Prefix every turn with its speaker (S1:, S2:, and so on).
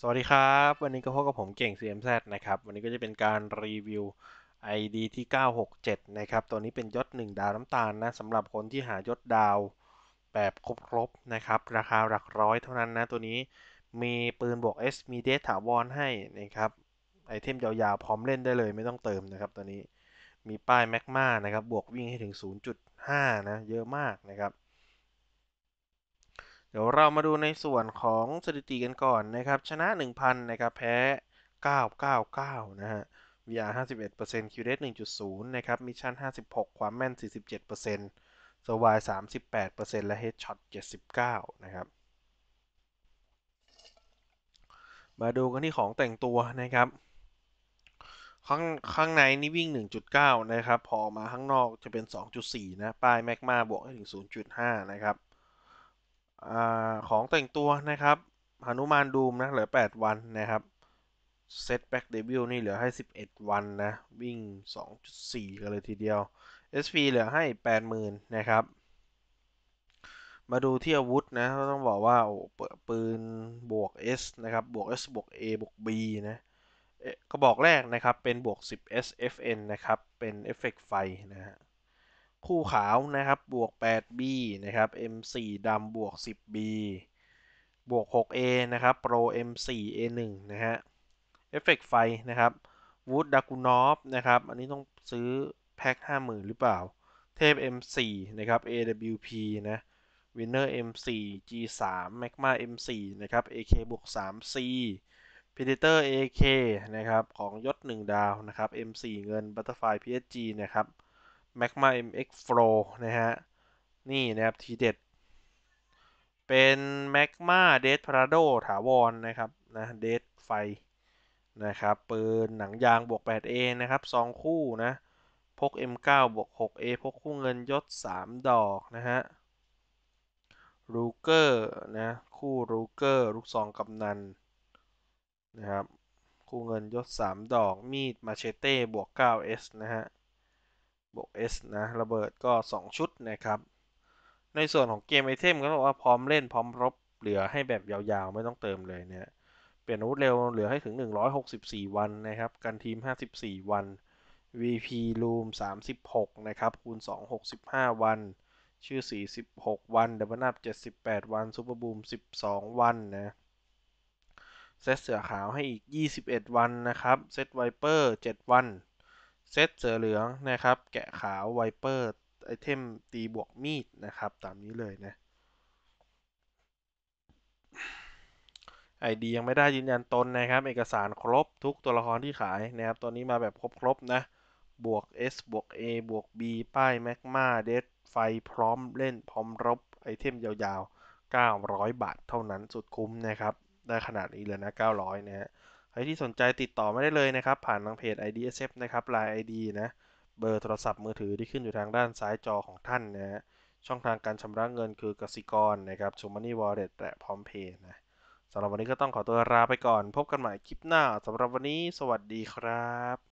S1: สวัสดีครับวันนี้ก็พบกับผมเก่ง CMZ นะครับ วันนี้ก็จะเป็นการรีวิว ID ที่ 967 นะครับตัวนี้เป็นยศ1ดาวน้ำตาลนะสำหรับคนที่หายศดาวแบบครบๆนะครับ ราคาหลักร้อยเท่านั้นนะตัวนี้มีปืนบวก S มีเดสถาวรให้นะครับ ไอเทมยาวๆพร้อมเล่นได้เลยไม่ต้องเติมนะครับ ตัวนี้มีป้ายแมกมานะครับบวกวิ่งให้ถึง 0.5 นะ เยอะมากนะครับดี๋ยวเรามาดูในส่วนของสถิติกันก่อนนะครับ ชนะ 1,000 นะครับแพ้ 999 นะฮะ VR 51% QDS 1.0 นะครับ มิชชั่น 56 ความแม่น 47%สวาย 38%และ Headshot 79 นะครับ มาดูกันที่ของแต่งตัวนะครับ ข้างข้างในนี่วิ่ง 1.9 นะครับ พอมาข้างนอกจะเป็น 2.4 นะ ป้ายแมกมาบวก้ถึง0.5 นะครับอของแต่งตัวนะครับหนุมานดูมนะเหลือ 8 วันนะครับเซตแบ็กเดบิวนี่เหลือให้ 11 วันนะ วิ่ง 2.4 กันเลยทีเดียว s p เหลือให้ 80,000 นะครับ มาดูที่อาวุธนะต้องบอกว่าโอ้ปืนบวก S นะครับ บวก S บวก A บวก B นะกระบอกแรกนะครับเป็นบวก10 SFN นะครับ เป็นเอฟเฟกไฟนะฮะคู่ขาว นะครับ บวก 8b นะครับ m4 ดำ บวก 10b บวก 6a นะครับ pro m4 a1 นะฮะ เอฟเฟกไฟนะครับวูดดากูนอฟนะครับ อันนี้ต้องซื้อแพ็ค50,000 หรือเปล่า เทพ M4 นะครับ AWP นะ Winner M4 G3 Magma M4 นะครับ AK บวก 3C Predator AK นะครับ ของยศ1ดาว นะครับ M4 เงิน Butterfly PSG นะครับ Magma MX Pro นะฮะนี่นะครับ ทีเด็ด เป็น Magma d e a t Prado ถาวรนะครับนะ d e a t ไฟ นะครับ ปืน หนังยางบวก 8A นะครับ2คู่นะ พก M9 บวก 6A พกคู่เงินยศ3ดอกนะฮะรูเกอร์ นะคู่รูเกอร์ ลูกซองกำนัน นะครับ คู่เงินยศ3ดอกมีดมาเชเต้บวก 9S นะฮะบวก S นะ ระเบิดก็ 2 ชุด นะครับ ในส่วนของเกมไอเทมก็บอกว่าพร้อมเล่นพร้อมรบเหลือให้แบบยาว ๆ ไม่ต้องเติมเลยเนี่ยเปลี่ยนอาวุธเร็วเหลือให้ถึง 164 วันนะครับ กันทีม 54 วัน VP รูม36 นะครับ คูณ 2 65 วัน ชื่อ 46 วัน ดับเบิลนับ78 วันซูเปอร์บูม 12 วันนะ เซตเสือขาวให้อีก 21 วันนะครับเซตไวเปอร์7วันเซตเสือเหลืองนะครับ แกะขาว ไวเปอร์ ไอเทมตีบวก มีดนะครับตามนี้เลยนะไอดียังไม่ได้ยืนยันตนนะครับ เอกสารครบทุกตัวละครที่ขายนะครับตอนนี้มาแบบครบครบนะบวก S บวก A บวก B ป้าย แมกมาเดสไฟพร้อมเล่นพร้อม รบ ไอเทมยาวๆ 900 บาท เท่านั้นสุดคุ้มนะครับ ได้ขนาดนี้เลยนะ 900 นะฮะครที่สนใจติดต่อไม่ได้เลยนะครับ ผ่านทางเพจ IDSF นะครับ Line ID นะ เบอร์โทรศัพท์มือถือที่ขึ้นอยู่ทางด้านซ้ายจอของท่านนะฮะช่องทางการชำระเงินคือกสิกรนะครับชูมนนี่วอลเล็ตและพร้อมเพย์นะสำหรับวันนี้ก็ต้องขอตัวลาไปก่อน พบกันใหม่คลิปหน้าสำหรับวันนี้สวัสดีครับ